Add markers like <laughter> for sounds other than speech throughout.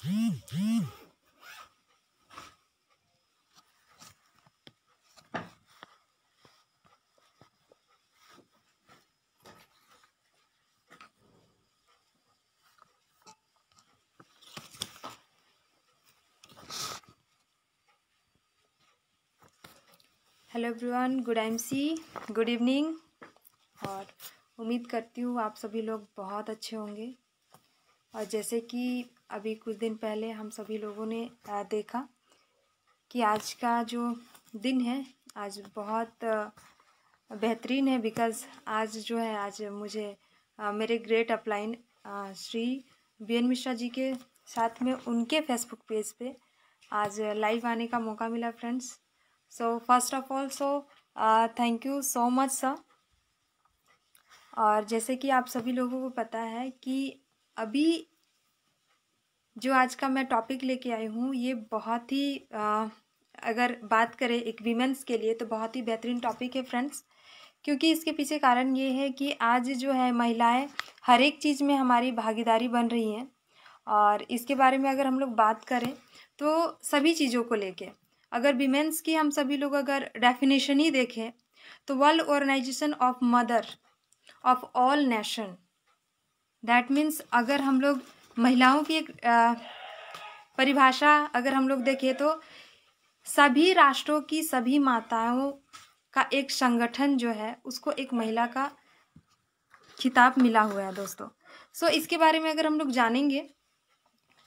Hello everyone good M C good evening और उम्मीद करती हूँ आप सभी लोग बहुत अच्छे होंगे और जैसे कि अभी कुछ दिन पहले हम सभी लोगों ने देखा कि आज का जो दिन है आज बहुत बेहतरीन है बिकॉज़ आज जो है आज मुझे मेरे great upline Shri B N Mishra ji के साथ में उनके फेसबुक पेज पे आज लाइव आने का मौका मिला friends so first of all so thank you so much sir और जैसे कि आप सभी लोगों को पता है कि अभी जो आज का मैं टॉपिक लेके आई हूँ ये बहुत ही आ, अगर बात करें एक वीमेंस के लिए तो बहुत ही बेहतरीन टॉपिक है फ्रेंड्स क्योंकि इसके पीछे कारण ये है कि आज जो है महिलाएं हर एक चीज़ में हमारी भागीदारी बन रही हैं और इसके बारे में अगर हम लोग बात करें तो सभी चीज़ों को लेके अगर वीमेंस की हम सभी लोग अगर डेफिनेशन ही देखें तो world organization of mother of all nation that means अगर हम लोग महिलाओं की एक परिभाषा अगर हम लोग देखें तो सभी राष्ट्रों की सभी माताओं का एक संगठन जो है उसको एक महिला का खिताब मिला हुआ है दोस्तों सो so, इसके बारे में अगर हम लोग जानेंगे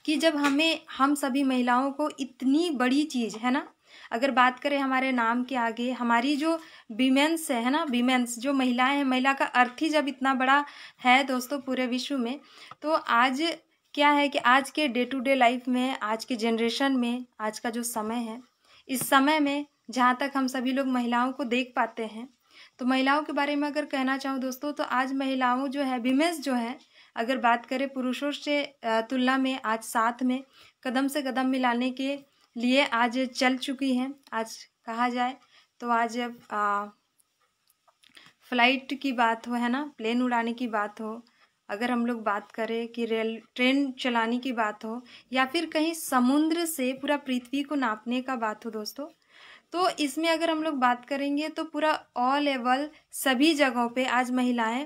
कि जब हमें हम सभी महिलाओं को इतनी बड़ी चीज़ है ना अगर बात करें हमारे नाम के आगे हमारी जो वीमेंस है ना वीमेंस जो महिलाएं हैं महिला का अर्थ ही जब इतना बड़ा है दोस्तों पूरे विश्व में तो आज क्या है कि आज के डे टू डे लाइफ में आज के जनरेशन में आज का जो समय है इस समय में जहाँ तक हम सभी लोग महिलाओं को देख पाते हैं तो महिलाओं के बारे में अगर कहना चाहूँ दोस्तों तो आज महिलाओं जो है विमेंस जो है अगर बात करें पुरुषों से तुलना में आज साथ में कदम से कदम मिलाने के लिए आज चल चुकी हैं आज कहा जाए तो आज आ, फ्लाइट की बात हो है ना प्लेन उड़ाने की बात हो अगर हम लोग बात करें कि रेल ट्रेन चलाने की बात हो या फिर कहीं समुद्र से पूरा पृथ्वी को नापने का बात हो दोस्तों तो इसमें अगर हम लोग बात करेंगे तो पूरा ऑल लेवल सभी जगहों पे आज महिलाएं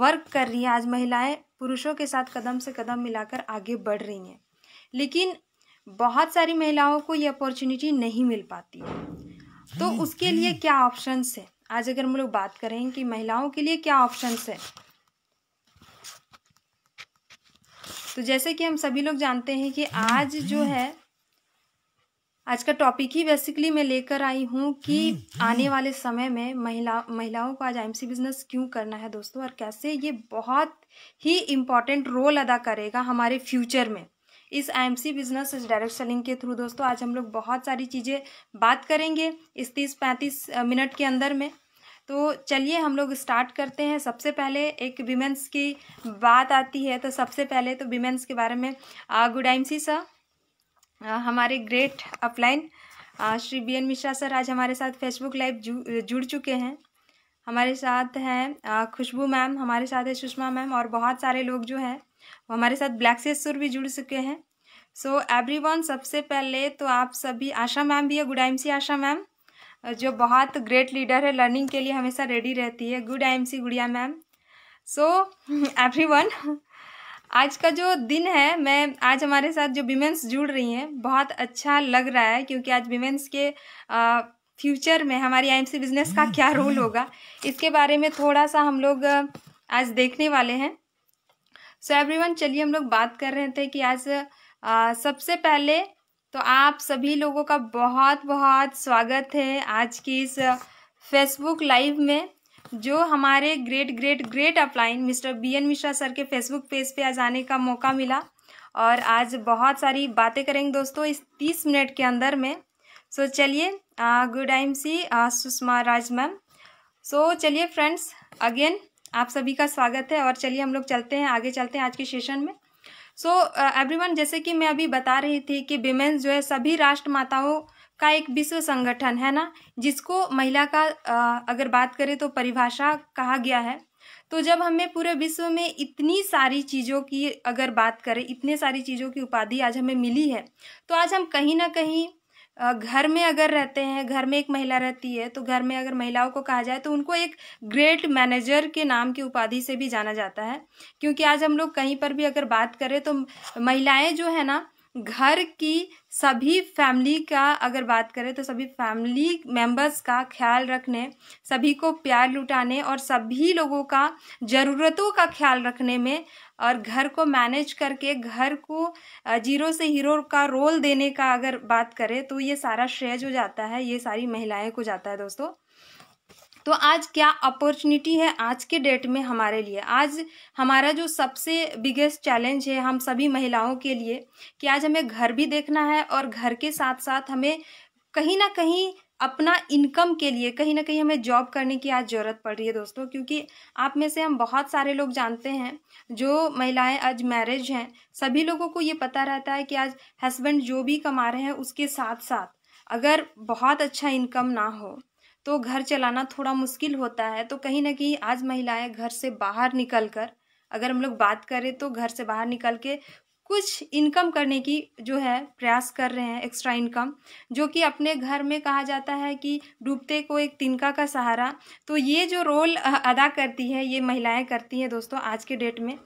वर्क कर रही हैं आज महिलाएं पुरुषों के साथ कदम से कदम मिलाकर आगे बढ़ रही हैं लेकिन बहुत सारी महिलाओं को ये अपॉर्चुनिटी नहीं मिल पाती तो उसके लिए क्या ऑप्शंस है आज अगर हम लोग बात करें कि महिलाओं के लिए क्या ऑप्शंस है तो जैसे कि हम सभी लोग जानते हैं कि आज जो है आज का टॉपिक ही बेसिकली मैं लेकर आई हूँ कि आने वाले समय में महिला महिलाओं को आज आईएमसी बिजनेस क्यों करना है दोस्तों और कैसे ये बहुत ही इम्पॉर्टेंट रोल अदा करेगा हमारे फ्यूचर में इस आईएमसी बिजनेस डायरेक्ट सेलिंग के थ्रू दोस्तों आज हम लोग बहुत सारी चीज़ें बात करेंगे इस तीस पैंतीस मिनट के अंदर में तो चलिए हम लोग स्टार्ट करते हैं सबसे पहले एक विमेंस की बात आती है तो सबसे पहले तो विमेंस के बारे में गुडाइमसी सर हमारे great upline Shri B N Mishra sir आज हमारे साथ फेसबुक लाइव जु, जुड़ चुके हैं हमारे साथ हैं खुशबू मैम हमारे साथ है सुषमा मैम और बहुत सारे लोग जो हैं वो हमारे साथ ब्लैक से सुर भी जुड़ चुके हैं सो so, एवरीवन सबसे पहले तो आप सभी आशा मैम भी है गुड आइम सी आशा मैम जो बहुत ग्रेट लीडर है लर्निंग के लिए हमेशा रेडी रहती है गुड आई एम सी गुड़िया मैम सो एवरी वन आज का जो दिन है मैं आज हमारे साथ जो विमेंस जुड़ रही हैं बहुत अच्छा लग रहा है क्योंकि आज विमेंस के आ, फ्यूचर में हमारी आईएमसी बिजनेस का क्या रोल होगा इसके बारे में थोड़ा सा हम लोग आज देखने वाले हैं सो एवरीवन चलिए हम लोग बात कर रहे थे कि आज आ, सबसे पहले तो आप सभी लोगों का बहुत बहुत स्वागत है आज के इस फेसबुक लाइव में जो हमारे great great great upline mister B N Mishra sir के फेसबुक पेज पे आज आने का मौका मिला और आज बहुत सारी बातें करेंगे दोस्तों इस तीस मिनट के अंदर में सो चलिए good I M C Sushma Raj ma'am so चलिए फ्रेंड्स अगेन आप सभी का स्वागत है और चलिए हम लोग चलते हैं आगे चलते हैं आज के सेशन में सो एवरीवन uh, जैसे कि मैं अभी बता रही थी कि विमेन्स जो है सभी राष्ट्र माताओं का एक विश्व संगठन है ना जिसको महिला का uh, अगर बात करें तो परिभाषा कहा गया है तो जब हमें पूरे विश्व में इतनी सारी चीज़ों की अगर बात करें इतने सारी चीज़ों की उपाधि आज हमें मिली है तो आज हम कहीं ना कहीं घर में अगर रहते हैं घर में एक महिला रहती है तो घर में अगर महिलाओं को कहा जाए तो उनको एक ग्रेट मैनेजर के नाम की उपाधि से भी जाना जाता है क्योंकि आज हम लोग कहीं पर भी अगर बात करें तो महिलाएं जो है ना घर की सभी फैमिली का अगर बात करें तो सभी फैमिली मेंबर्स का ख्याल रखने सभी को प्यार लुटाने और सभी लोगों का ज़रूरतों का ख्याल रखने में और घर को मैनेज करके घर को जीरो से हीरो का रोल देने का अगर बात करें तो ये सारा श्रेय जो जाता है ये सारी महिलाएं को जाता है दोस्तों तो आज क्या अपॉर्चुनिटी है आज के डेट में हमारे लिए आज हमारा जो सबसे बिगेस्ट चैलेंज है हम सभी महिलाओं के लिए कि आज हमें घर भी देखना है और घर के साथ साथ हमें कहीं ना कहीं अपना इनकम के लिए कहीं ना कहीं हमें जॉब करने की आज ज़रूरत पड़ रही है दोस्तों क्योंकि आप में से हम बहुत सारे लोग जानते हैं जो महिलाएं आज मैरिज हैं सभी लोगों को ये पता रहता है कि आज हस्बैंड जो भी कमा रहे हैं उसके साथ साथ अगर बहुत अच्छा इनकम ना हो तो घर चलाना थोड़ा मुश्किल होता है तो कहीं ना कहीं आज महिलाएं घर से बाहर निकल कर अगर हम लोग बात करें तो घर से बाहर निकल के कुछ इनकम करने की जो है प्रयास कर रहे हैं एक्स्ट्रा इनकम जो कि अपने घर में कहा जाता है कि डूबते को एक तिनका का सहारा तो ये जो रोल अदा करती है ये महिलाएं करती हैं दोस्तों आज के डेट में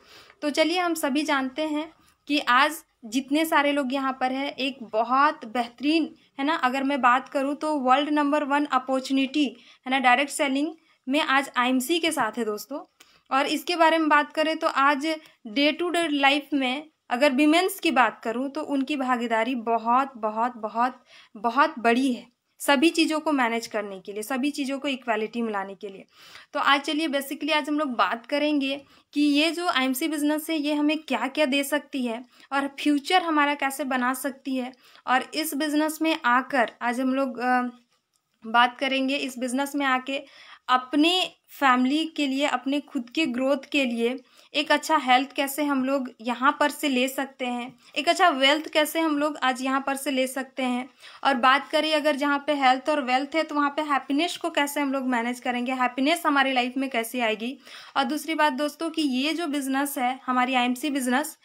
तो चलिए हम सभी जानते हैं कि आज जितने सारे लोग यहाँ पर है एक बहुत बेहतरीन है ना अगर मैं बात करूँ तो वर्ल्ड नंबर वन अपॉर्चुनिटी है ना डायरेक्ट सेलिंग में आज आईएमसी के साथ है दोस्तों और इसके बारे में बात करें तो आज डे टू डे लाइफ में अगर विमेंस की बात करूँ तो उनकी भागीदारी बहुत बहुत बहुत बहुत बड़ी है सभी चीज़ों को मैनेज करने के लिए सभी चीज़ों को इक्वालिटी मिलाने के लिए तो आज चलिए बेसिकली आज हम लोग बात करेंगे कि ये जो आईएमसी बिजनेस है ये हमें क्या क्या दे सकती है और फ्यूचर हमारा कैसे बना सकती है और इस बिज़नेस में आकर आज हम लोग बात करेंगे इस बिज़नेस में आके अपने फैमिली के लिए अपने खुद के ग्रोथ के लिए एक अच्छा हेल्थ कैसे हम लोग यहाँ पर से ले सकते हैं एक अच्छा वेल्थ कैसे हम लोग आज यहाँ पर से ले सकते हैं और बात करें अगर जहाँ पे हेल्थ और वेल्थ है तो वहाँ पे हैप्पीनेस को कैसे हम लोग मैनेज करेंगे हैप्पीनेस हमारी लाइफ में कैसे आएगी और दूसरी बात दोस्तों कि ये जो बिज़नेस है हमारी आई बिज़नेस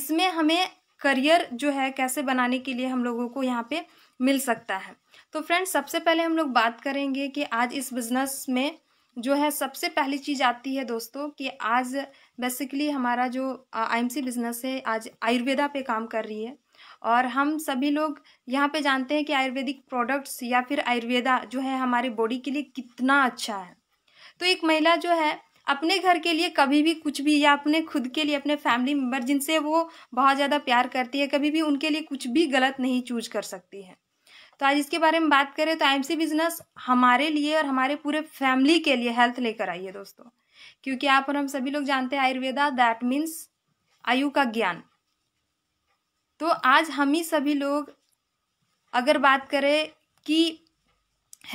इसमें हमें करियर जो है कैसे बनाने के लिए हम लोगों को यहाँ पर मिल सकता है तो फ्रेंड्स सबसे पहले हम लोग बात करेंगे कि आज इस बिज़नेस में जो है सबसे पहली चीज़ आती है दोस्तों कि आज बेसिकली हमारा जो आईएमसी बिजनेस है आज आयुर्वेदा पे काम कर रही है और हम सभी लोग यहाँ पे जानते हैं कि आयुर्वेदिक प्रोडक्ट्स या फिर आयुर्वेदा जो है हमारे बॉडी के लिए कितना अच्छा है तो एक महिला जो है अपने घर के लिए कभी भी कुछ भी या अपने खुद के लिए अपने फैमिली मेम्बर जिनसे वो बहुत ज़्यादा प्यार करती है कभी भी उनके लिए कुछ भी गलत नहीं चूज कर सकती है तो आज इसके बारे में बात करें तो आईएमसी बिजनेस हमारे लिए और हमारे पूरे फैमिली के लिए हेल्थ लेकर आई है दोस्तों क्योंकि आप और हम सभी लोग जानते हैं आयुर्वेदा दैट मीन्स आयु का ज्ञान तो आज हम ही सभी लोग अगर बात करें कि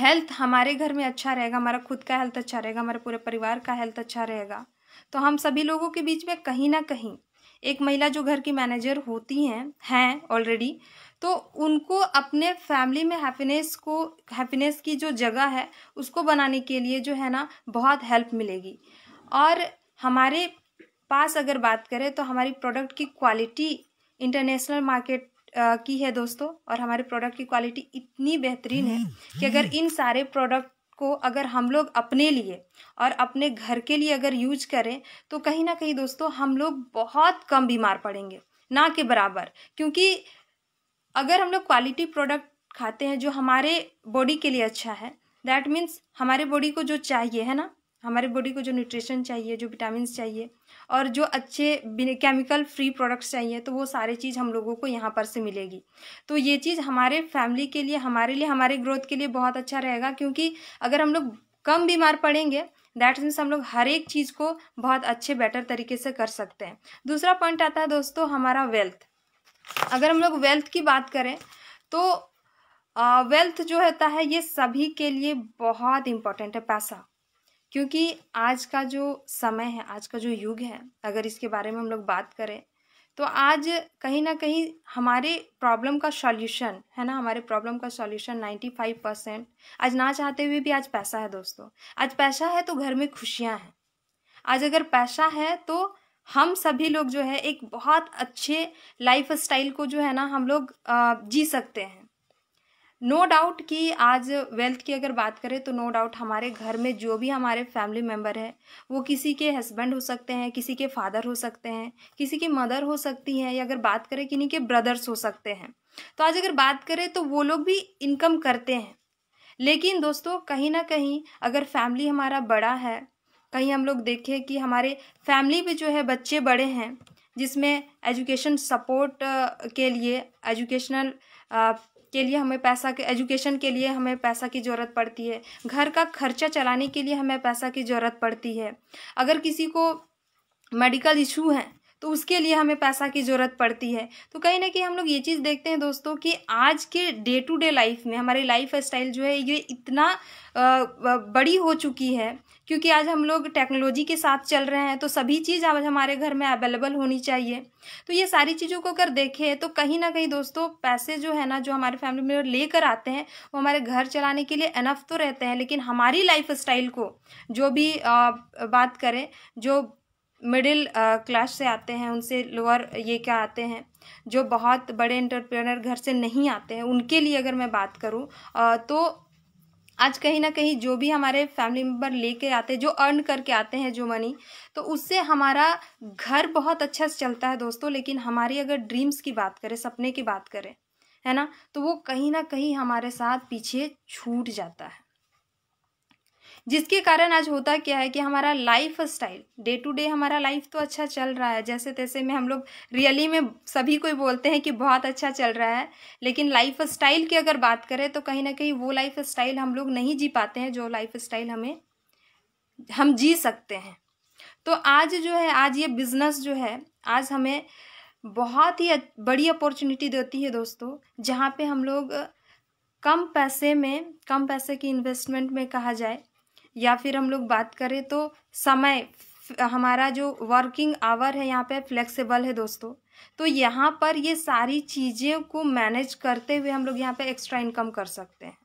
हेल्थ हमारे घर में अच्छा रहेगा हमारा खुद का हेल्थ अच्छा रहेगा हमारे पूरे परिवार का हेल्थ अच्छा रहेगा तो हम सभी लोगों के बीच में कहीं ना कहीं एक महिला जो घर की मैनेजर होती हैं हैं ऑलरेडी तो उनको अपने फैमिली में हैप्पीनेस को हैप्पीनेस की जो जगह है उसको बनाने के लिए जो है ना बहुत हेल्प मिलेगी और हमारे पास अगर बात करें तो हमारी प्रोडक्ट की क्वालिटी इंटरनेशनल मार्केट की है दोस्तों और हमारे प्रोडक्ट की क्वालिटी इतनी बेहतरीन है कि अगर हम्म, हम्म। इन सारे प्रोडक्ट को अगर हम लोग अपने लिए और अपने घर के लिए अगर यूज करें तो कहीं ना कहीं दोस्तों हम लोग बहुत कम बीमार पड़ेंगे ना के बराबर क्योंकि अगर हम लोग क्वालिटी प्रोडक्ट खाते हैं जो हमारे बॉडी के लिए अच्छा है दैट मीन्स हमारे बॉडी को जो चाहिए है ना हमारे बॉडी को जो न्यूट्रिशन चाहिए जो विटामिन चाहिए और जो अच्छे केमिकल फ्री प्रोडक्ट्स चाहिए तो वो सारे चीज़ हम लोगों को यहाँ पर से मिलेगी तो ये चीज़ हमारे फैमिली के लिए हमारे लिए हमारे ग्रोथ के लिए बहुत अच्छा रहेगा क्योंकि अगर हम लोग कम बीमार पड़ेंगे दैट मीन्स हम लोग हर एक चीज़ को बहुत अच्छे बेटर तरीके से कर सकते हैं दूसरा पॉइंट आता है दोस्तों हमारा वेल्थ अगर हम लोग वेल्थ की बात करें तो वेल्थ जो होता है ये सभी के लिए बहुत इम्पोर्टेंट है पैसा क्योंकि आज का जो समय है आज का जो युग है अगर इसके बारे में हम लोग बात करें तो आज कहीं ना कहीं हमारे प्रॉब्लम का सॉल्यूशन है ना हमारे प्रॉब्लम का सॉल्यूशन नाइन्टी फाइव परसेंट आज ना चाहते हुए भी आज पैसा है दोस्तों आज पैसा है तो घर में खुशियाँ हैं आज अगर पैसा है तो हम सभी लोग जो है एक बहुत अच्छे लाइफ स्टाइल को जो है ना हम लोग जी सकते हैं नो no डाउट कि आज वेल्थ की अगर बात करें तो नो no डाउट हमारे घर में जो भी हमारे फैमिली मेम्बर है वो किसी के हस्बैंड हो सकते हैं किसी के फादर हो सकते हैं किसी की मदर हो सकती हैं या अगर बात करें किन्हीं के ब्रदर्स हो सकते हैं तो आज अगर बात करें तो वो लोग भी इनकम करते हैं लेकिन दोस्तों कहीं ना कहीं अगर फैमिली हमारा बड़ा है कहीं हम लोग देखें कि हमारे फैमिली में जो है बच्चे बड़े हैं जिसमें एजुकेशन सपोर्ट के लिए एजुकेशनल के लिए हमें पैसा के एजुकेशन के लिए हमें पैसा की ज़रूरत पड़ती है घर का खर्चा चलाने के लिए हमें पैसा की ज़रूरत पड़ती है अगर किसी को मेडिकल इशू है तो उसके लिए हमें पैसा की ज़रूरत पड़ती है तो कहीं ना कहीं हम लोग ये चीज़ देखते हैं दोस्तों कि आज के डे टू डे लाइफ में हमारी लाइफ स्टाइल जो है ये इतना बड़ी हो चुकी है क्योंकि आज हम लोग टेक्नोलॉजी के साथ चल रहे हैं तो सभी चीज़ आज हमारे घर में अवेलेबल होनी चाहिए तो ये सारी चीज़ों को अगर देखें तो कहीं ना कहीं दोस्तों पैसे जो है ना जो हमारे फैमिली में लेकर आते हैं वो हमारे घर चलाने के लिए अनफ तो रहते हैं लेकिन हमारी लाइफ स्टाइल को जो भी आ, बात करें जो मिडिल क्लास से आते हैं उनसे लोअर ये क्या आते हैं जो बहुत बड़े इंटरप्रेनर घर से नहीं आते हैं उनके लिए अगर मैं बात करूँ तो आज कहीं ना कहीं जो भी हमारे फैमिली मेम्बर लेके आते हैं जो अर्न करके आते हैं जो मनी तो उससे हमारा घर बहुत अच्छा से चलता है दोस्तों लेकिन हमारी अगर ड्रीम्स की बात करें सपने की बात करें है ना तो वो कहीं ना कहीं हमारे साथ पीछे छूट जाता है जिसके कारण आज होता क्या है कि हमारा lifestyle day to day हमारा लाइफ तो अच्छा चल रहा है जैसे तैसे में हम लोग रियली में सभी कोई बोलते हैं कि बहुत अच्छा चल रहा है लेकिन लाइफ स्टाइल की अगर बात करें तो कहीं ना कहीं वो लाइफ स्टाइल हम लोग नहीं जी पाते हैं जो लाइफ स्टाइल हमें हम जी सकते हैं तो आज जो है आज ये बिज़नेस जो है आज हमें बहुत ही बड़ी अपॉर्चुनिटी देती है दोस्तों जहाँ पे हम लोग कम पैसे में कम पैसे की इन्वेस्टमेंट में कहा जाए या फिर हम लोग बात करें तो समय हमारा जो वर्किंग आवर है यहाँ पे फ्लेक्सिबल है दोस्तों तो यहाँ पर ये सारी चीज़ें को मैनेज करते हुए हम लोग यहाँ पे एक्स्ट्रा इनकम कर सकते हैं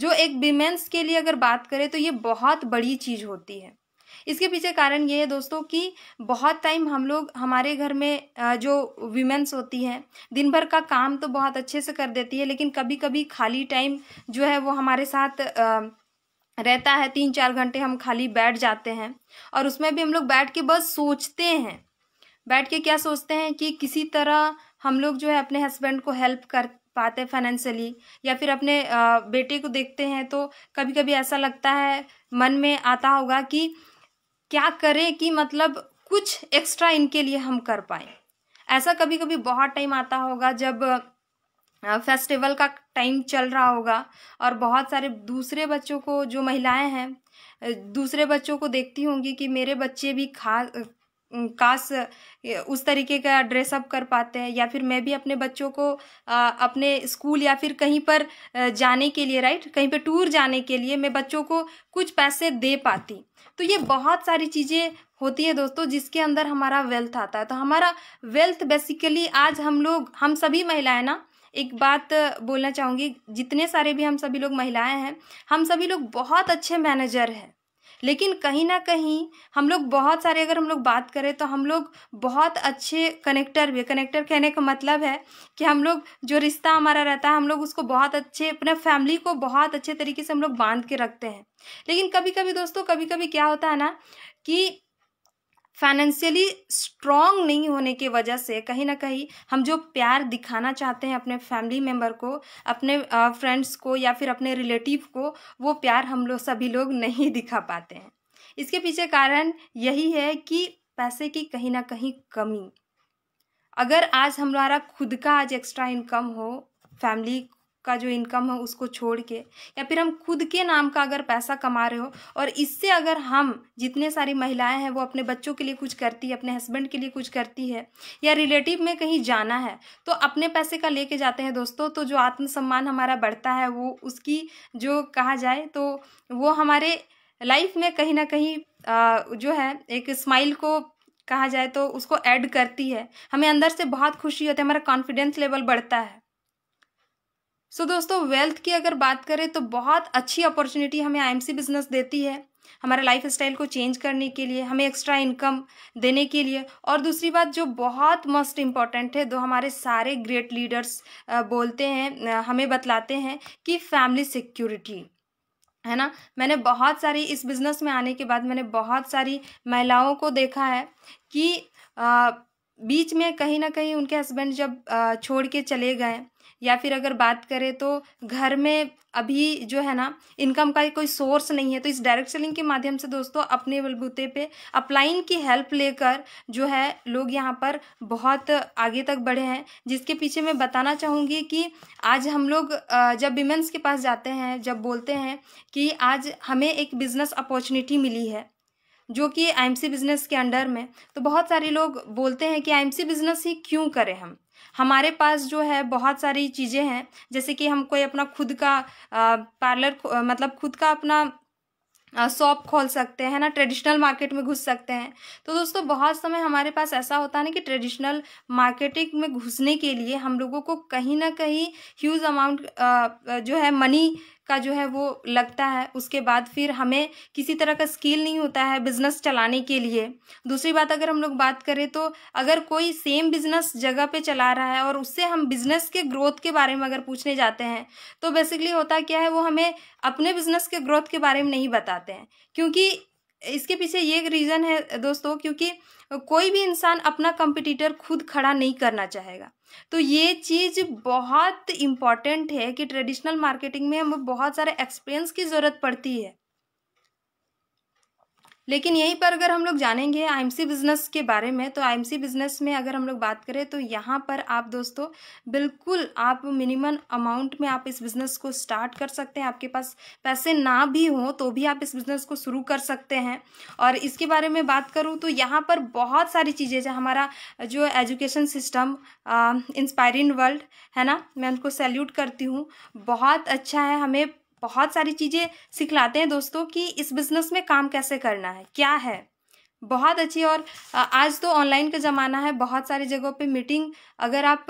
जो एक विमेंस के लिए अगर बात करें तो ये बहुत बड़ी चीज़ होती है इसके पीछे कारण ये है दोस्तों कि बहुत टाइम हम लोग हमारे घर में जो वीमेंस होती हैं दिन भर का काम तो बहुत अच्छे से कर देती है लेकिन कभी कभी खाली टाइम जो है वो हमारे साथ रहता है तीन चार घंटे हम खाली बैठ जाते हैं और उसमें भी हम लोग बैठ के बस सोचते हैं बैठ के क्या सोचते हैं कि किसी तरह हम लोग जो है अपने हस्बैंड को हेल्प कर पाते फाइनेंशियली या फिर अपने बेटे को देखते हैं तो कभी कभी ऐसा लगता है मन में आता होगा कि क्या करें कि मतलब कुछ एक्स्ट्रा इनके लिए हम कर पाए ऐसा कभी कभी बहुत टाइम आता होगा जब फेस्टिवल का टाइम चल रहा होगा और बहुत सारे दूसरे बच्चों को जो महिलाएं हैं दूसरे बच्चों को देखती होंगी कि मेरे बच्चे भी खा काश उस तरीके का ड्रेसअप कर पाते हैं या फिर मैं भी अपने बच्चों को अपने स्कूल या फिर कहीं पर जाने के लिए राइट कहीं पर टूर जाने के लिए मैं बच्चों को कुछ पैसे दे पाती तो ये बहुत सारी चीज़ें होती है दोस्तों जिसके अंदर हमारा वेल्थ आता है तो हमारा वेल्थ बेसिकली आज हम लोग हम सभी महिलाएं ना एक बात बोलना चाहूँगी जितने सारे भी हम सभी लोग महिलाएं हैं हम सभी लोग बहुत अच्छे मैनेजर हैं लेकिन कहीं ना कहीं हम लोग बहुत सारे अगर हम लोग बात करें तो हम लोग बहुत अच्छे कनेक्टर भी कनेक्टर कहने का मतलब है कि हम लोग जो रिश्ता हमारा रहता है हम लोग उसको बहुत अच्छे अपने फैमिली को बहुत अच्छे तरीके से हम लोग बांध के रखते हैं लेकिन कभी कभी दोस्तों कभी कभी क्या होता है ना कि फाइनेंशियली स्ट्रांग नहीं होने की वजह से कहीं ना कहीं हम जो प्यार दिखाना चाहते हैं अपने फैमिली मेम्बर को अपने फ्रेंड्स को या फिर अपने रिलेटिव को वो प्यार हम लोग सभी लोग नहीं दिखा पाते हैं इसके पीछे कारण यही है कि पैसे की कहीं ना कहीं कमी अगर आज हमारा खुद का आज एक्स्ट्रा इनकम हो फैमिली का जो इनकम है उसको छोड़ के या फिर हम खुद के नाम का अगर पैसा कमा रहे हो और इससे अगर हम जितने सारी महिलाएं हैं वो अपने बच्चों के लिए कुछ करती है अपने हस्बैंड के लिए कुछ करती है या रिलेटिव में कहीं जाना है तो अपने पैसे का लेके जाते हैं दोस्तों तो जो आत्मसम्मान हमारा बढ़ता है वो उसकी जो कहा जाए तो वो हमारे लाइफ में कहीं ना कहीं जो है एक स्माइल को कहा जाए तो उसको ऐड करती है हमें अंदर से बहुत खुशी होती है हमारा कॉन्फिडेंस लेवल बढ़ता है सो so, दोस्तों वेल्थ की अगर बात करें तो बहुत अच्छी अपॉर्चुनिटी हमें आईएमसी बिजनेस देती है हमारे लाइफ स्टाइल को चेंज करने के लिए हमें एक्स्ट्रा इनकम देने के लिए और दूसरी बात जो बहुत मोस्ट इम्पॉर्टेंट है दो हमारे सारे ग्रेट लीडर्स बोलते हैं हमें बतलाते हैं कि फैमिली सिक्योरिटी है ना मैंने बहुत सारी इस बिज़नेस में आने के बाद मैंने बहुत सारी महिलाओं को देखा है कि आ, बीच में कहीं ना कहीं उनके हस्बैंड जब आ, छोड़ के चले गए या फिर अगर बात करें तो घर में अभी जो है ना इनकम का कोई सोर्स नहीं है तो इस डायरेक्ट सेलिंग के माध्यम से दोस्तों अपने बलबूते पे अपलाइन की हेल्प लेकर जो है लोग यहाँ पर बहुत आगे तक बढ़े हैं जिसके पीछे मैं बताना चाहूँगी कि आज हम लोग जब विमेंस के पास जाते हैं जब बोलते हैं कि आज हमें एक बिज़नेस अपॉर्चुनिटी मिली है जो कि आईएमसी बिज़नेस के अंडर में तो बहुत सारे लोग बोलते हैं कि आईएमसी बिज़नेस ही क्यों करें हम हमारे पास जो है बहुत सारी चीज़ें हैं जैसे कि हम कोई अपना खुद का पार्लर मतलब खुद का अपना शॉप खोल सकते हैं ना ट्रेडिशनल मार्केट में घुस सकते हैं तो दोस्तों बहुत समय हमारे पास ऐसा होता है ना कि ट्रेडिशनल मार्केटिंग में घुसने के लिए हम लोगों को कहीं ना कहीं ह्यूज अमाउंट जो है मनी का जो है वो लगता है उसके बाद फिर हमें किसी तरह का स्किल नहीं होता है बिजनेस चलाने के लिए दूसरी बात अगर हम लोग बात करें तो अगर कोई सेम बिजनेस जगह पे चला रहा है और उससे हम बिजनेस के ग्रोथ के बारे में अगर पूछने जाते हैं तो बेसिकली होता क्या है वो हमें अपने बिजनेस के ग्रोथ के बारे में नहीं बताते हैं क्योंकि इसके पीछे ये एक रीज़न है दोस्तों क्योंकि कोई भी इंसान अपना कंपटीटर खुद खड़ा नहीं करना चाहेगा तो ये चीज़ बहुत इम्पॉर्टेंट है कि ट्रेडिशनल मार्केटिंग में हमें बहुत सारे एक्सपीरियंस की ज़रूरत पड़ती है लेकिन यहीं पर अगर हम लोग जानेंगे आईएमसी बिजनेस के बारे में तो आईएमसी बिजनेस में अगर हम लोग बात करें तो यहाँ पर आप दोस्तों बिल्कुल आप मिनिमम अमाउंट में आप इस बिजनेस को स्टार्ट कर सकते हैं आपके पास पैसे ना भी हों तो भी आप इस बिजनेस को शुरू कर सकते हैं और इसके बारे में बात करूँ तो यहाँ पर बहुत सारी चीज़ें जो हमारा जो एजुकेशन सिस्टम इंस्पायरिंग वर्ल्ड है ना मैं उनको सैल्यूट करती हूँ बहुत अच्छा है हमें बहुत सारी चीज़ें सिखलाते हैं दोस्तों कि इस बिज़नेस में काम कैसे करना है क्या है बहुत अच्छी और आज तो ऑनलाइन का ज़माना है बहुत सारी जगहों पे मीटिंग अगर आप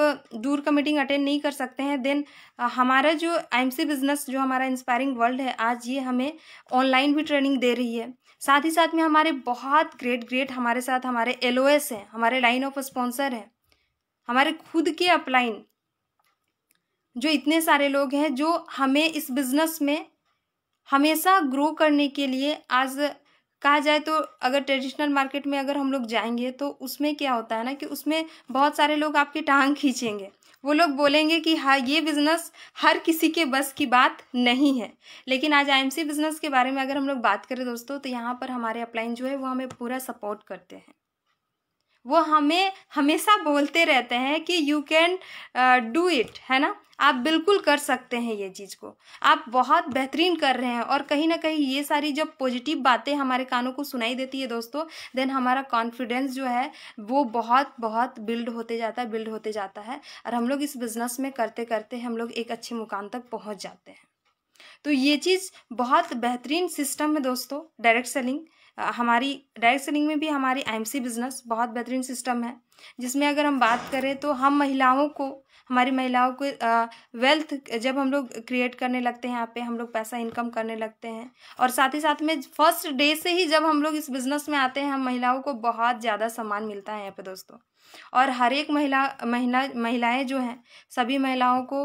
दूर का मीटिंग अटेंड नहीं कर सकते हैं देन हमारा जो आईएमसी बिज़नेस जो हमारा इंस्पायरिंग वर्ल्ड है आज ये हमें ऑनलाइन भी ट्रेनिंग दे रही है साथ ही साथ में हमारे बहुत ग्रेट ग्रेट हमारे साथ हमारे एल हैं हमारे लाइन ऑफ स्पॉन्सर हैं हमारे खुद के अपलाइन जो इतने सारे लोग हैं जो हमें इस बिज़नेस में हमेशा ग्रो करने के लिए आज कहा जाए तो अगर ट्रेडिशनल मार्केट में अगर हम लोग जाएंगे तो उसमें क्या होता है ना कि उसमें बहुत सारे लोग आपकी टांग खींचेंगे वो लोग बोलेंगे कि हाँ ये बिज़नेस हर किसी के बस की बात नहीं है लेकिन आज आई बिज़नेस के बारे में अगर हम लोग बात करें दोस्तों तो यहाँ पर हमारे अपलाइन जो है वो हमें पूरा सपोर्ट करते हैं वो हमें हमेशा बोलते रहते हैं कि यू कैन डू इट है ना आप बिल्कुल कर सकते हैं ये चीज़ को आप बहुत बेहतरीन कर रहे हैं और कहीं ना कहीं ये सारी जब पॉजिटिव बातें हमारे कानों को सुनाई देती है दोस्तों देन हमारा कॉन्फिडेंस जो है वो बहुत बहुत बिल्ड होते जाता है बिल्ड होते जाता है और हम लोग इस बिज़नेस में करते करते हम लोग एक अच्छे मुकाम तक पहुँच जाते हैं तो ये चीज़ बहुत बेहतरीन सिस्टम है दोस्तों डायरेक्ट सेलिंग हमारी डायरेक्ट सेलिंग में भी हमारी एमसी बिज़नेस बहुत बेहतरीन सिस्टम है जिसमें अगर हम बात करें तो हम महिलाओं को हमारी महिलाओं को वेल्थ जब हम लोग क्रिएट करने लगते हैं यहाँ पे हम लोग पैसा इनकम करने लगते हैं और साथ ही साथ में फर्स्ट डे से ही जब हम लोग इस बिज़नेस में आते हैं हम महिलाओं को बहुत ज़्यादा सम्मान मिलता है यहाँ पे दोस्तों और हर एक महिला महिला महिलाएं जो हैं सभी महिलाओं को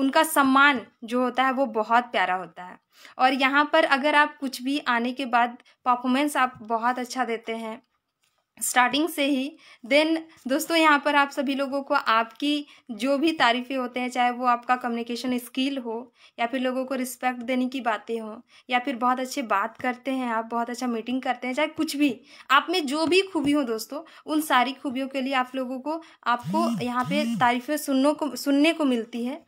उनका सम्मान जो होता है वो बहुत प्यारा होता है और यहाँ पर अगर आप कुछ भी आने के बाद परफॉर्मेंस आप बहुत अच्छा देते हैं स्टार्टिंग से ही देन दोस्तों यहाँ पर आप सभी लोगों को आपकी जो भी तारीफ़ें होते हैं चाहे वो आपका कम्युनिकेशन स्किल हो या फिर लोगों को रिस्पेक्ट देने की बातें हो या फिर बहुत अच्छे बात करते हैं आप बहुत अच्छा मीटिंग करते हैं चाहे कुछ भी आप में जो भी खूबी हो दोस्तों उन सारी खूबियों के लिए आप लोगों को आपको यहाँ पर तारीफ़ें सुनने को सुनने को मिलती है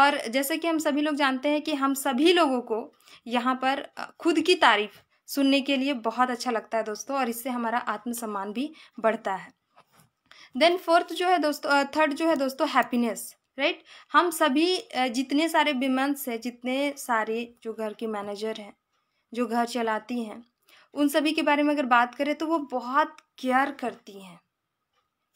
और जैसे कि हम सभी लोग जानते हैं कि हम सभी लोगों को यहाँ पर खुद की तारीफ़ सुनने के लिए बहुत अच्छा लगता है दोस्तों और इससे हमारा आत्मसम्मान भी बढ़ता है देन फोर्थ जो है दोस्तों थर्ड जो है दोस्तों हैप्पीनेस राइट हम सभी जितने सारे विमेंस हैं जितने सारे जो घर के मैनेजर हैं जो घर चलाती हैं उन सभी के बारे में अगर बात करें तो वो बहुत केयर करती हैं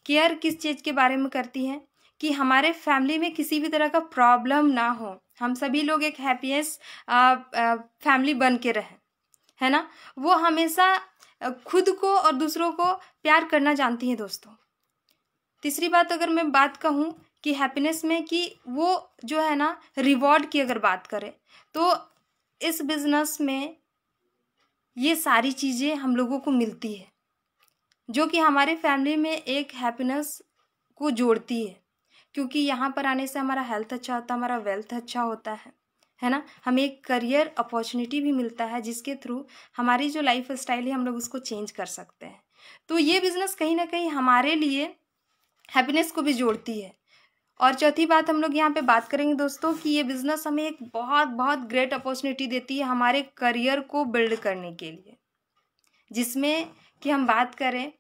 केयर किस चीज़ के बारे में करती हैं कि हमारे फैमिली में किसी भी तरह का प्रॉब्लम ना हो हम सभी लोग एक हैप्पीनेस फैमिली बन के रहें है ना वो हमेशा खुद को और दूसरों को प्यार करना जानती हैं दोस्तों तीसरी बात अगर मैं बात कहूँ कि हैप्पीनेस में कि वो जो है ना रिवॉर्ड की अगर बात करें तो इस बिज़नेस में ये सारी चीज़ें हम लोगों को मिलती है जो कि हमारे फैमिली में एक हैप्पीनेस को जोड़ती है क्योंकि यहाँ पर आने से हमारा हेल्थ अच्छा होता है हमारा वेल्थ अच्छा होता है है ना हमें एक करियर अपॉर्चुनिटी भी मिलता है जिसके थ्रू हमारी जो लाइफ स्टाइल है हम लोग उसको चेंज कर सकते हैं तो ये बिज़नेस कहीं ना कहीं हमारे लिए हैप्पीनेस को भी जोड़ती है और चौथी बात हम लोग यहाँ पे बात करेंगे दोस्तों कि ये बिज़नेस हमें एक बहुत बहुत ग्रेट अपॉर्चुनिटी देती है हमारे करियर को बिल्ड करने के लिए जिसमें कि हम बात करें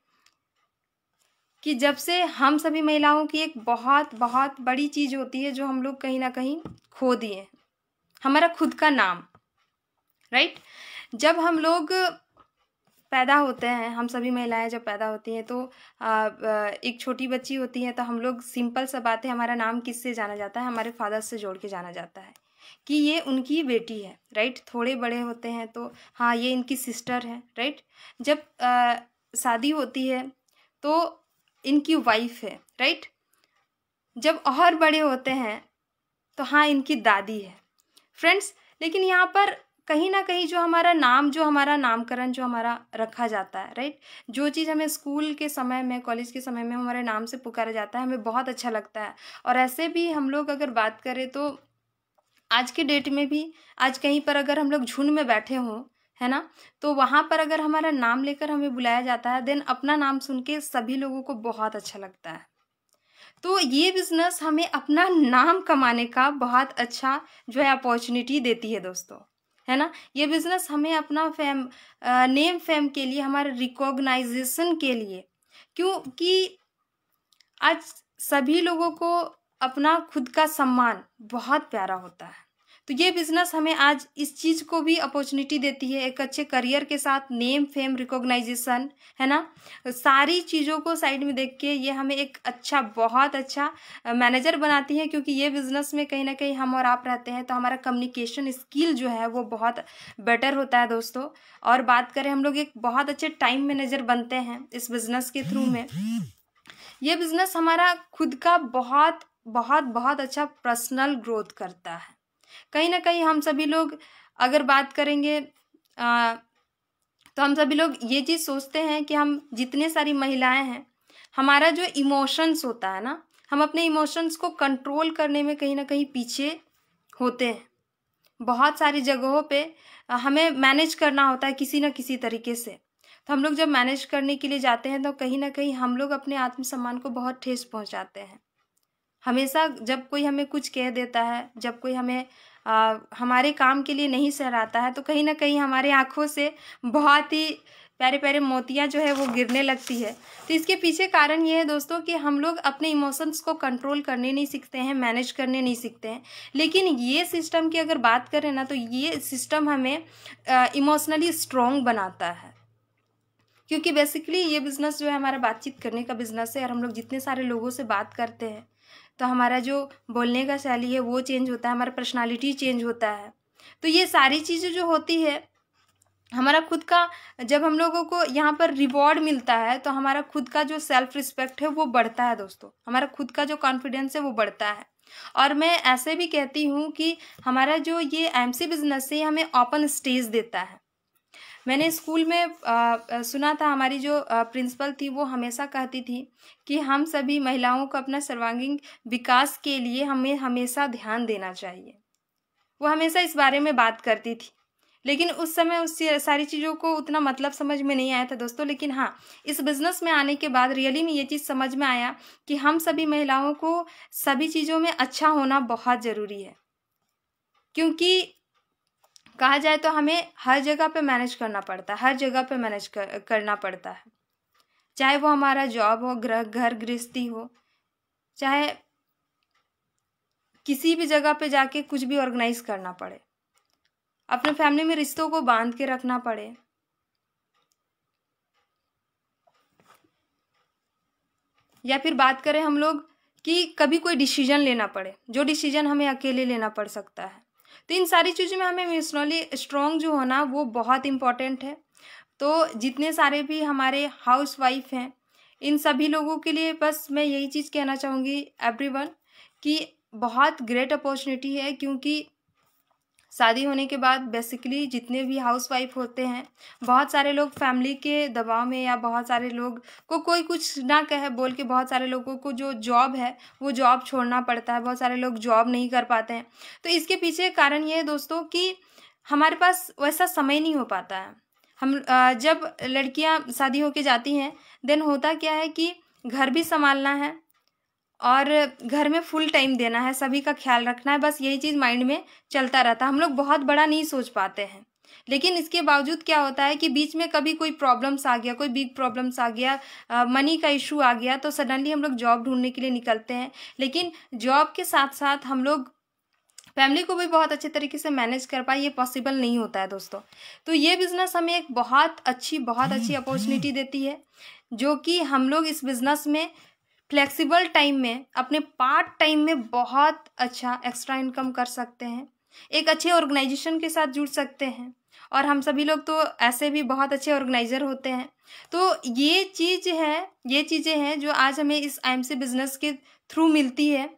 कि जब से हम सभी महिलाओं की एक बहुत बहुत बड़ी चीज़ होती है जो हम लोग कहीं ना कहीं खो दिए हमारा खुद का नाम राइट जब हम लोग पैदा होते हैं हम सभी महिलाएं जब पैदा होती हैं तो एक छोटी बच्ची होती है तो हम लोग सिंपल सा बात है हमारा नाम किससे जाना जाता है हमारे फादर से जोड़ के जाना जाता है कि ये उनकी बेटी है राइट थोड़े बड़े होते हैं तो हाँ ये इनकी सिस्टर है राइट जब शादी होती है तो इनकी वाइफ है राइट जब और बड़े होते हैं तो हाँ इनकी दादी है फ्रेंड्स लेकिन यहाँ पर कहीं ना कहीं जो हमारा नाम जो हमारा नामकरण जो हमारा रखा जाता है राइट जो चीज़ हमें स्कूल के समय में कॉलेज के समय में हमारे नाम से पुकारा जाता है हमें बहुत अच्छा लगता है और ऐसे भी हम लोग अगर बात करें तो आज के डेट में भी आज कहीं पर अगर हम लोग झुंड में बैठे हों है ना तो वहाँ पर अगर हमारा नाम लेकर हमें बुलाया जाता है देन अपना नाम सुन के सभी लोगों को बहुत अच्छा लगता है तो ये बिज़नेस हमें अपना नाम कमाने का बहुत अच्छा जो है अपॉर्चुनिटी देती है दोस्तों है ना ये बिज़नेस हमें अपना फेम नेम फेम के लिए हमारे रिकॉग्नाइजेशन के लिए क्योंकि आज सभी लोगों को अपना खुद का सम्मान बहुत प्यारा होता है तो ये बिजनेस हमें आज इस चीज़ को भी अपॉर्चुनिटी देती है एक अच्छे करियर के साथ नेम फेम रिकॉग्नाइजेशन है ना सारी चीज़ों को साइड में देख के ये हमें एक अच्छा बहुत अच्छा मैनेजर बनाती है क्योंकि ये बिजनेस में कहीं ना कहीं हम और आप रहते हैं तो हमारा कम्युनिकेशन स्किल जो है वो बहुत बेटर होता है दोस्तों और बात करें हम लोग एक बहुत अच्छे टाइम मैनेजर बनते हैं इस बिज़नेस के थ्रू में ये बिज़नेस हमारा खुद का बहुत बहुत बहुत अच्छा पर्सनल ग्रोथ करता है कहीं ना कहीं हम सभी लोग अगर बात करेंगे आ, तो हम सभी लोग ये चीज़ सोचते हैं कि हम जितने सारी महिलाएं हैं हमारा जो इमोशंस होता है ना हम अपने इमोशंस को कंट्रोल करने में कहीं ना कहीं पीछे होते हैं बहुत सारी जगहों पे हमें मैनेज करना होता है किसी ना किसी तरीके से तो हम लोग जब मैनेज करने के लिए जाते हैं तो कहीं ना कहीं हम लोग अपने आत्मसम्मान को बहुत ठेस पहुंचाते हैं हमेशा जब कोई हमें कुछ कह देता है जब कोई हमें आ, हमारे काम के लिए नहीं सहराता है तो कहीं ना कहीं हमारे आँखों से बहुत ही प्यारे प्यारे मोतियाँ जो है वो गिरने लगती है तो इसके पीछे कारण ये है दोस्तों कि हम लोग अपने इमोशंस को कंट्रोल करने नहीं सीखते हैं मैनेज करने नहीं सीखते हैं लेकिन ये सिस्टम की अगर बात करें ना तो ये सिस्टम हमें इमोशनली स्ट्रॉन्ग बनाता है क्योंकि बेसिकली ये बिज़नेस जो है हमारा बातचीत करने का बिज़नेस है और हम लोग जितने सारे लोगों से बात करते हैं तो हमारा जो बोलने का शैली है वो चेंज होता है हमारा पर्सनालिटी चेंज होता है तो ये सारी चीज़ें जो होती है हमारा खुद का जब हम लोगों को यहाँ पर रिवॉर्ड मिलता है तो हमारा खुद का जो सेल्फ रिस्पेक्ट है वो बढ़ता है दोस्तों हमारा खुद का जो कॉन्फिडेंस है वो बढ़ता है और मैं ऐसे भी कहती हूँ कि हमारा जो ये एमसी बिजनेस है हमें ओपन स्टेज देता है मैंने स्कूल में आ, सुना था हमारी जो प्रिंसिपल थी वो हमेशा कहती थी कि हम सभी महिलाओं को अपना सर्वांगीण विकास के लिए हमें हमेशा ध्यान देना चाहिए वो हमेशा इस बारे में बात करती थी लेकिन उस समय उस सारी चीज़ों को उतना मतलब समझ में नहीं आया था दोस्तों लेकिन हाँ इस बिज़नेस में आने के बाद रियली में ये चीज़ समझ में आया कि हम सभी महिलाओं को सभी चीज़ों में अच्छा होना बहुत ज़रूरी है क्योंकि कहा जाए तो हमें हर जगह पे मैनेज करना पड़ता है हर जगह पे मैनेज कर, करना पड़ता है चाहे वो हमारा जॉब हो ग्रह घर गृहस्थी हो चाहे किसी भी जगह पे जाके कुछ भी ऑर्गेनाइज करना पड़े अपने फैमिली में रिश्तों को बांध के रखना पड़े या फिर बात करें हम लोग कि कभी कोई डिसीजन लेना पड़े जो डिसीजन हमें अकेले लेना पड़ सकता है तो इन सारी चीज़ों में हमें इमोशनली स्ट्रॉन्ग जो होना वो बहुत इम्पॉर्टेंट है तो जितने सारे भी हमारे हाउस वाइफ हैं इन सभी लोगों के लिए बस मैं यही चीज़ कहना चाहूँगी एवरीवन कि बहुत ग्रेट अपॉर्चुनिटी है क्योंकि शादी होने के बाद बेसिकली जितने भी हाउस वाइफ होते हैं बहुत सारे लोग फैमिली के दबाव में या बहुत सारे लोग को कोई कुछ ना कहे बोल के बहुत सारे लोगों को जो जॉब है वो जॉब छोड़ना पड़ता है बहुत सारे लोग जॉब नहीं कर पाते हैं तो इसके पीछे कारण ये है दोस्तों कि हमारे पास वैसा समय नहीं हो पाता है हम जब लड़कियाँ शादी होके जाती हैं देन होता क्या है कि घर भी संभालना है और घर में फुल टाइम देना है सभी का ख्याल रखना है बस यही चीज़ माइंड में चलता रहता है हम लोग बहुत बड़ा नहीं सोच पाते हैं लेकिन इसके बावजूद क्या होता है कि बीच में कभी कोई प्रॉब्लम्स आ गया कोई बिग प्रॉब्लम्स आ गया मनी का इशू आ गया तो सडनली हम लोग जॉब ढूंढने के लिए निकलते हैं लेकिन जॉब के साथ साथ हम लोग फैमिली को भी बहुत अच्छे तरीके से मैनेज कर पाए ये पॉसिबल नहीं होता है दोस्तों तो ये बिज़नेस हमें एक बहुत अच्छी बहुत अच्छी अपॉर्चुनिटी हम्म, हम्म। देती है जो कि हम लोग इस बिज़नेस में फ्लेक्सिबल टाइम में अपने पार्ट टाइम में बहुत अच्छा एक्स्ट्रा इनकम कर सकते हैं एक अच्छे ऑर्गेनाइजेशन के साथ जुड़ सकते हैं और हम सभी लोग तो ऐसे भी बहुत अच्छे ऑर्गेनाइजर होते हैं तो ये चीज़ है ये चीज़ें हैं जो आज हमें इस आई बिज़नेस के थ्रू मिलती है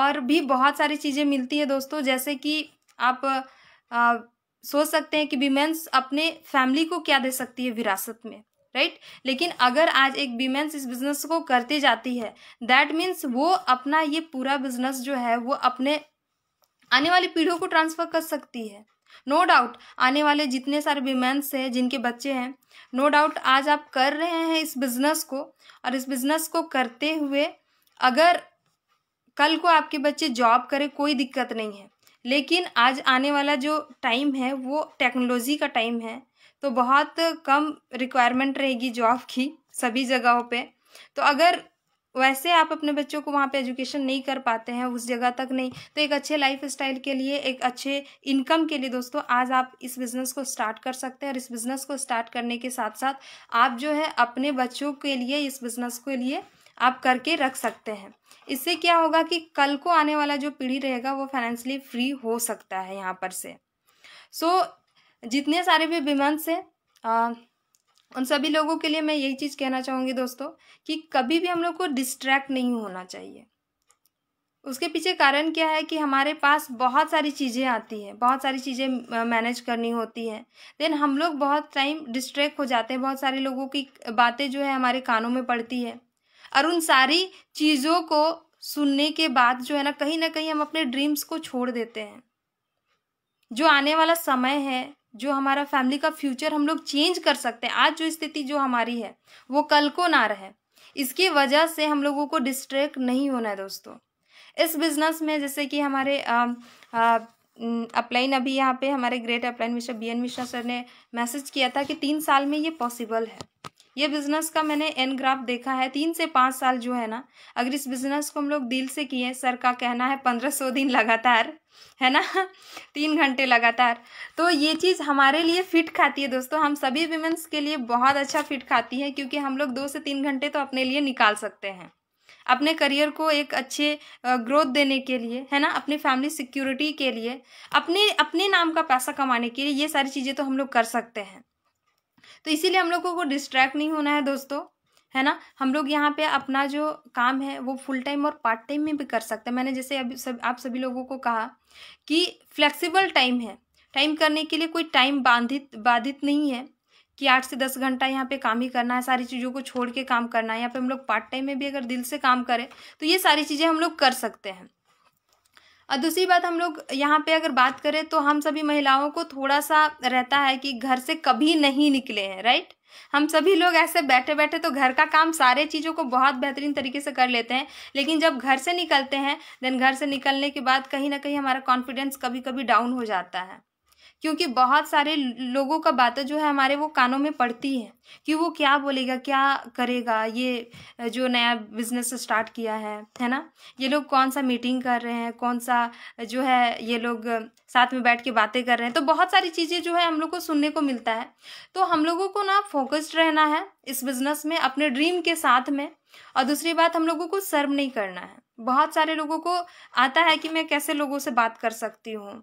और भी बहुत सारी चीज़ें मिलती है दोस्तों जैसे कि आप आ, सोच सकते हैं कि वीमेंस अपने फैमिली को क्या दे सकती है विरासत में राइट right? लेकिन अगर आज एक वीमेंस इस बिजनेस को करती जाती है दैट मीन्स वो अपना ये पूरा बिजनेस जो है वो अपने आने वाली पीढ़ियों को ट्रांसफर कर सकती है नो no डाउट आने वाले जितने सारे वीमेंस हैं जिनके बच्चे हैं नो no डाउट आज आप कर रहे हैं इस बिजनेस को और इस बिजनेस को करते हुए अगर कल को आपके बच्चे जॉब करें कोई दिक्कत नहीं है लेकिन आज आने वाला जो टाइम है वो टेक्नोलॉजी का टाइम है तो बहुत कम रिक्वायरमेंट रहेगी जॉब की सभी जगहों पे तो अगर वैसे आप अपने बच्चों को वहाँ पे एजुकेशन नहीं कर पाते हैं उस जगह तक नहीं तो एक अच्छे लाइफ स्टाइल के लिए एक अच्छे इनकम के लिए दोस्तों आज आप इस बिज़नेस को स्टार्ट कर सकते हैं और इस बिज़नेस को स्टार्ट करने के साथ साथ आप जो है अपने बच्चों के लिए इस बिज़नेस के लिए आप करके रख सकते हैं इससे क्या होगा कि कल को आने वाला जो पीढ़ी रहेगा वो फाइनेंशली फ्री हो सकता है यहाँ पर से सो so, जितने सारे भी विमेंस हैं उन सभी लोगों के लिए मैं यही चीज़ कहना चाहूँगी दोस्तों कि कभी भी हम लोग को डिस्ट्रैक्ट नहीं होना चाहिए उसके पीछे कारण क्या है कि हमारे पास बहुत सारी चीज़ें आती हैं बहुत सारी चीज़ें मैनेज करनी होती हैं देन हम लोग बहुत टाइम डिस्ट्रैक्ट हो जाते हैं बहुत सारे लोगों की बातें जो है हमारे कानों में पड़ती है और उन सारी चीज़ों को सुनने के बाद जो है ना कहीं ना कहीं हम अपने ड्रीम्स को छोड़ देते हैं जो आने वाला समय है जो हमारा फैमिली का फ्यूचर हम लोग चेंज कर सकते हैं आज जो स्थिति जो हमारी है वो कल को ना रहे इसकी वजह से हम लोगों को डिस्ट्रैक्ट नहीं होना है दोस्तों इस बिज़नेस में जैसे कि हमारे आ, आ, अपलाइन अभी यहाँ पे हमारे great upline Mishra B N Mishra sir ने मैसेज किया था कि तीन साल में ये पॉसिबल है ये बिजनेस का मैंने एन ग्राफ देखा है तीन से पाँच साल जो है ना अगर इस बिजनेस को हम लोग दिल से किए सर का कहना है पंद्रह सौ दिन लगातार है ना <laughs> तीन घंटे लगातार तो ये चीज़ हमारे लिए फिट खाती है दोस्तों हम सभी वीमेंस के लिए बहुत अच्छा फिट खाती है क्योंकि हम लोग दो से तीन घंटे तो अपने लिए निकाल सकते हैं अपने करियर को एक अच्छे ग्रोथ देने के लिए है ना अपनी फैमिली सिक्योरिटी के लिए अपने अपने नाम का पैसा कमाने के लिए ये सारी चीज़ें तो हम लोग कर सकते हैं तो इसीलिए हम लोगों को डिस्ट्रैक्ट नहीं होना है दोस्तों है ना हम लोग यहाँ पे अपना जो काम है वो फुल टाइम और पार्ट टाइम में भी कर सकते हैं मैंने जैसे अभी सब आप सभी लोगों को कहा कि फ्लेक्सिबल टाइम है टाइम करने के लिए कोई टाइम बाधित बाधित नहीं है कि आठ से दस घंटा यहाँ पे काम ही करना है सारी चीज़ों को छोड़ के काम करना है यहाँ पे हम लोग पार्ट टाइम में भी अगर दिल से काम करें तो ये सारी चीज़ें हम लोग कर सकते हैं और दूसरी बात हम लोग यहाँ पे अगर बात करें तो हम सभी महिलाओं को थोड़ा सा रहता है कि घर से कभी नहीं निकले हैं राइट हम सभी लोग ऐसे बैठे बैठे तो घर का काम सारे चीज़ों को बहुत बेहतरीन तरीके से कर लेते हैं लेकिन जब घर से निकलते हैं देन घर से निकलने के बाद कहीं ना कहीं हमारा कॉन्फिडेंस कभी कभी डाउन हो जाता है क्योंकि बहुत सारे लोगों का बातें जो है हमारे वो कानों में पड़ती हैं कि वो क्या बोलेगा क्या करेगा ये जो नया बिजनेस स्टार्ट किया है है ना ये लोग कौन सा मीटिंग कर रहे हैं कौन सा जो है ये लोग साथ में बैठ के बातें कर रहे हैं तो बहुत सारी चीज़ें जो है हम लोग को सुनने को मिलता है तो हम लोगों को ना फोकस्ड रहना है इस बिज़नेस में अपने ड्रीम के साथ में और दूसरी बात हम लोगों को सर्व नहीं करना है बहुत सारे लोगों को आता है कि मैं कैसे लोगों से बात कर सकती हूँ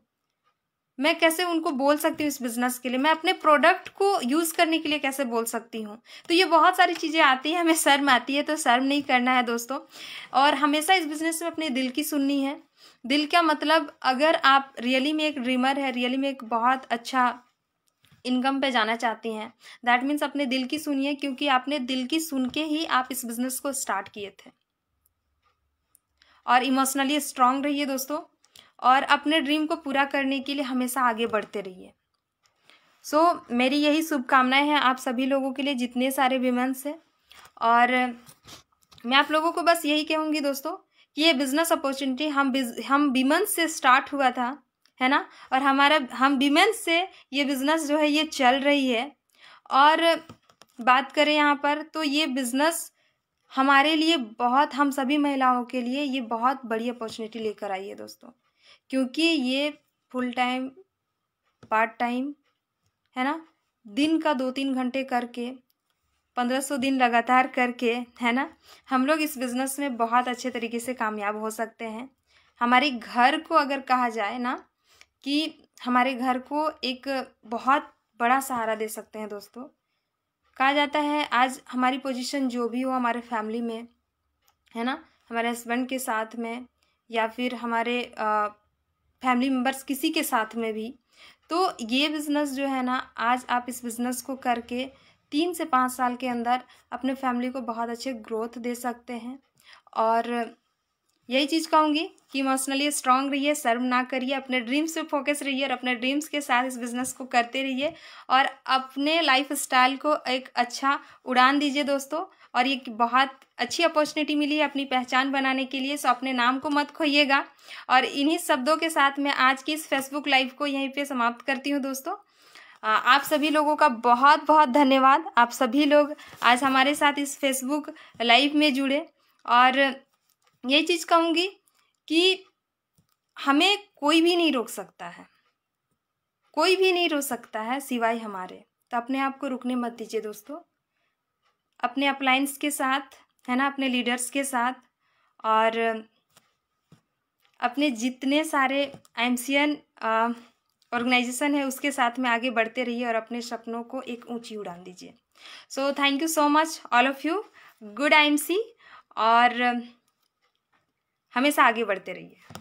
मैं कैसे उनको बोल सकती हूँ इस बिज़नेस के लिए मैं अपने प्रोडक्ट को यूज़ करने के लिए कैसे बोल सकती हूँ तो ये बहुत सारी चीज़ें आती हैं हमें शर्म आती है तो शर्म नहीं करना है दोस्तों और हमेशा इस बिज़नेस में अपने दिल की सुननी है दिल का मतलब अगर आप रियली में एक ड्रीमर है रियली में एक बहुत अच्छा इनकम पे जाना चाहती हैं दैट मीन्स अपने दिल की सुनिए क्योंकि आपने दिल की सुन के ही आप इस बिज़नेस को स्टार्ट किए थे और इमोशनली स्ट्रांग रहिए दोस्तों और अपने ड्रीम को पूरा करने के लिए हमेशा आगे बढ़ते रहिए सो so, मेरी यही शुभकामनाएं हैं आप सभी लोगों के लिए जितने सारे विमेंस हैं और मैं आप लोगों को बस यही कहूँगी दोस्तों कि ये बिज़नेस अपॉर्चुनिटी हम हम विमेंस से स्टार्ट हुआ था है ना और हमारा हम विमेंस से ये बिज़नेस जो है ये चल रही है और बात करें यहाँ पर तो ये बिज़नेस हमारे लिए बहुत हम सभी महिलाओं के लिए ये बहुत बड़ी अपॉर्चुनिटी लेकर आई है दोस्तों क्योंकि ये फुल टाइम पार्ट टाइम है ना दिन का दो तीन घंटे करके पंद्रह सौ दिन लगातार करके है ना हम लोग इस बिज़नेस में बहुत अच्छे तरीके से कामयाब हो सकते हैं हमारे घर को अगर कहा जाए ना कि हमारे घर को एक बहुत बड़ा सहारा दे सकते हैं दोस्तों कहा जाता है आज हमारी पोजीशन जो भी हो हमारे फैमिली में है ना हमारे हस्बैंड के साथ में या फिर हमारे आ, फैमिली मेम्बर्स किसी के साथ में भी तो ये बिज़नेस जो है ना आज आप इस बिज़नेस को करके तीन से पाँच साल के अंदर अपने फैमिली को बहुत अच्छे ग्रोथ दे सकते हैं और यही चीज़ कहूँगी कि इमोशनली स्ट्रांग रहिए सर्व ना करिए अपने ड्रीम्स पे फोकस रहिए और अपने ड्रीम्स के साथ इस बिज़नेस को करते रहिए और अपने लाइफ स्टाइल को एक अच्छा उड़ान दीजिए दोस्तों और ये बहुत अच्छी अपॉर्चुनिटी मिली है अपनी पहचान बनाने के लिए सो अपने नाम को मत खोइएगा और इन्हीं शब्दों के साथ मैं आज की इस फेसबुक लाइव को यहीं पे समाप्त करती हूँ दोस्तों आप सभी लोगों का बहुत बहुत धन्यवाद आप सभी लोग आज हमारे साथ इस फेसबुक लाइव में जुड़े और यही चीज़ कहूँगी कि हमें कोई भी नहीं रोक सकता है कोई भी नहीं रोक सकता है सिवाय हमारे तो अपने आप को रुकने मत दीजिए दोस्तों अपने अप्लाइंस के साथ है ना अपने लीडर्स के साथ और अपने जितने सारे एमसीएन ऑर्गेनाइजेशन है उसके साथ में आगे बढ़ते रहिए और अपने सपनों को एक ऊंची उड़ान दीजिए so thank you so much all of you good I और हमेशा आगे बढ़ते रहिए